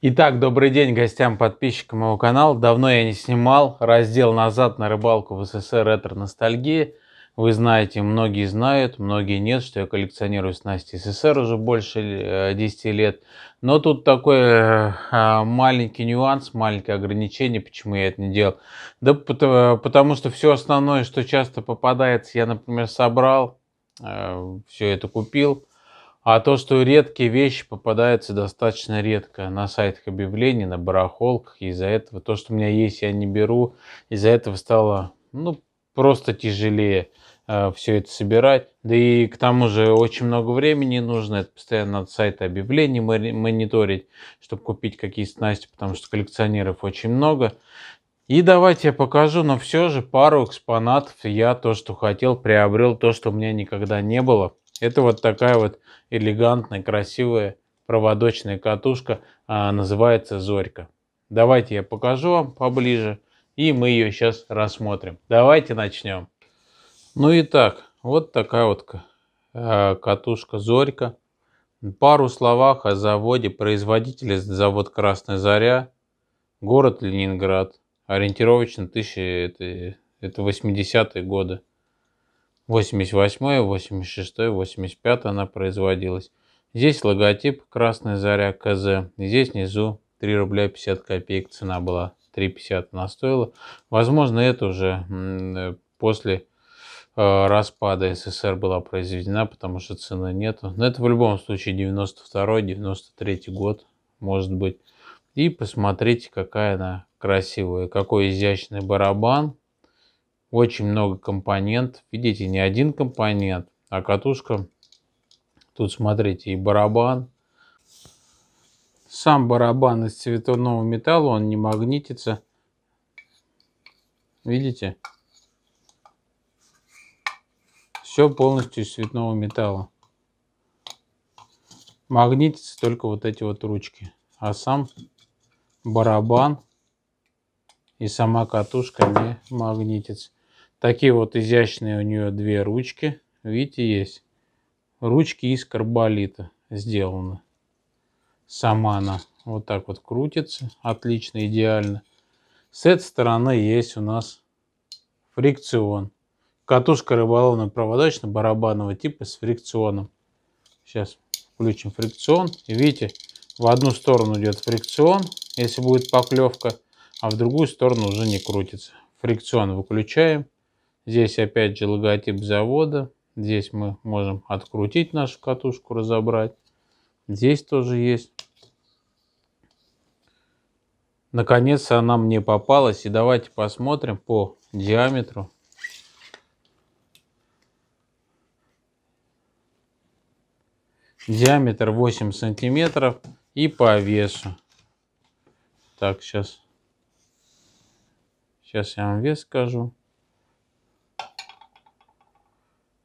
Итак, добрый день гостям, подписчикам моего канала. Давно я не снимал раздел «Назад на рыбалку в СССР. Ретро-ностальгия». Вы знаете, многие знают, многие нет, что я коллекционирую снасти СССР уже больше 10 э, лет. Но тут такой э, а, маленький нюанс, маленькое ограничение, почему я это не делал. Да э, потому что все основное, что часто попадается, я, например, собрал, все это купил, а то, что редкие вещи попадаются достаточно редко на сайтах объявлений, на барахолках, из-за этого то, что у меня есть, я не беру, из-за этого стало ну, просто тяжелее э, все это собирать. Да и к тому же очень много времени нужно, это постоянно от сайта объявлений мониторить, чтобы купить какие-то снасти, потому что коллекционеров очень много. И давайте я покажу, но все же пару экспонатов я то, что хотел, приобрел, то, что у меня никогда не было. Это вот такая вот элегантная, красивая проводочная катушка, а, называется Зорька. Давайте я покажу вам поближе, и мы ее сейчас рассмотрим. Давайте начнем. Ну и так, вот такая вот а, катушка Зорька. Пару словах о заводе. производителе завод Красная Заря, город Ленинград. Ориентировочно 1000, это, это 80-е годы. 88, 86, 85 она производилась. Здесь логотип «Красная заря КЗ». Здесь внизу 3 рубля 50 копеек цена была. 3,50 она стоила. Возможно, это уже э, после э, распада СССР была произведена, потому что цены нету. Но это в любом случае 92-93 год, может быть. И посмотрите, какая она красивая, какой изящный барабан. Очень много компонент. Видите, не один компонент, а катушка. Тут смотрите и барабан. Сам барабан из цветного металла, он не магнитится. Видите? Все полностью из цветного металла. Магнитятся только вот эти вот ручки. А сам барабан и сама катушка не магнитится. Такие вот изящные у нее две ручки. Видите, есть. Ручки из карболита сделаны. Сама она вот так вот крутится. Отлично, идеально. С этой стороны есть у нас фрикцион. Катушка рыболовно-проводочно-барабанного типа с фрикционом. Сейчас включим фрикцион. И видите, в одну сторону идет фрикцион, если будет поклевка, а в другую сторону уже не крутится. Фрикцион выключаем. Здесь опять же логотип завода. Здесь мы можем открутить нашу катушку, разобрать. Здесь тоже есть. Наконец то она мне попалась. И давайте посмотрим по диаметру. Диаметр 8 сантиметров и по весу. Так, сейчас. Сейчас я вам вес скажу.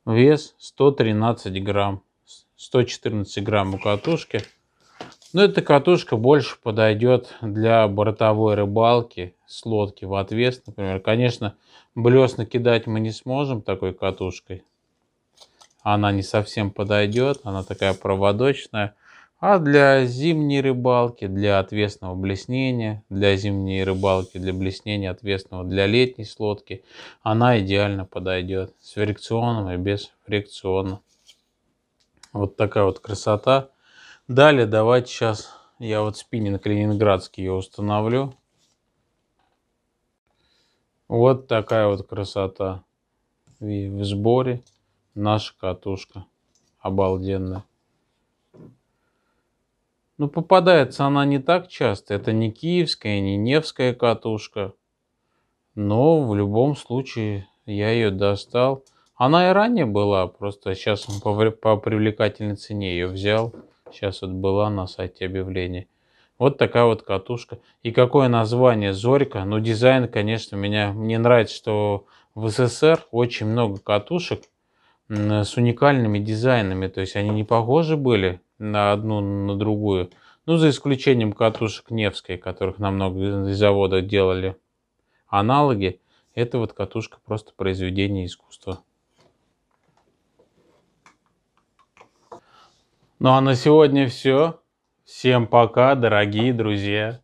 Вес 113 грамм. 114 грамм у катушки. Но ну, эта катушка больше подойдет для бортовой рыбалки с лодки в отвес, например. Конечно, блесна кидать мы не сможем такой катушкой. Она не совсем подойдет, она такая проводочная. А для зимней рыбалки, для отвесного блеснения, для зимней рыбалки, для блеснения отвесного, для летней слотки она идеально подойдет с фрикционом и без фрикциона. Вот такая вот красота. Далее давайте сейчас я вот спиннинг ленинградский ее установлю. Вот такая вот красота. И в сборе наша катушка. Обалденная. Ну попадается она не так часто. Это не киевская, не невская катушка. Но в любом случае я ее достал. Она и ранее была, просто сейчас он по, по привлекательной цене ее взял. Сейчас вот была на сайте объявлений. Вот такая вот катушка. И какое название Зорька. Ну, дизайн, конечно, меня, мне нравится, что в СССР очень много катушек с уникальными дизайнами. То есть они не похожи были на одну, на другую. Ну, за исключением катушек Невской, которых на из завода делали аналоги. Это вот катушка просто произведение искусства. Ну а на сегодня все. Всем пока, дорогие друзья.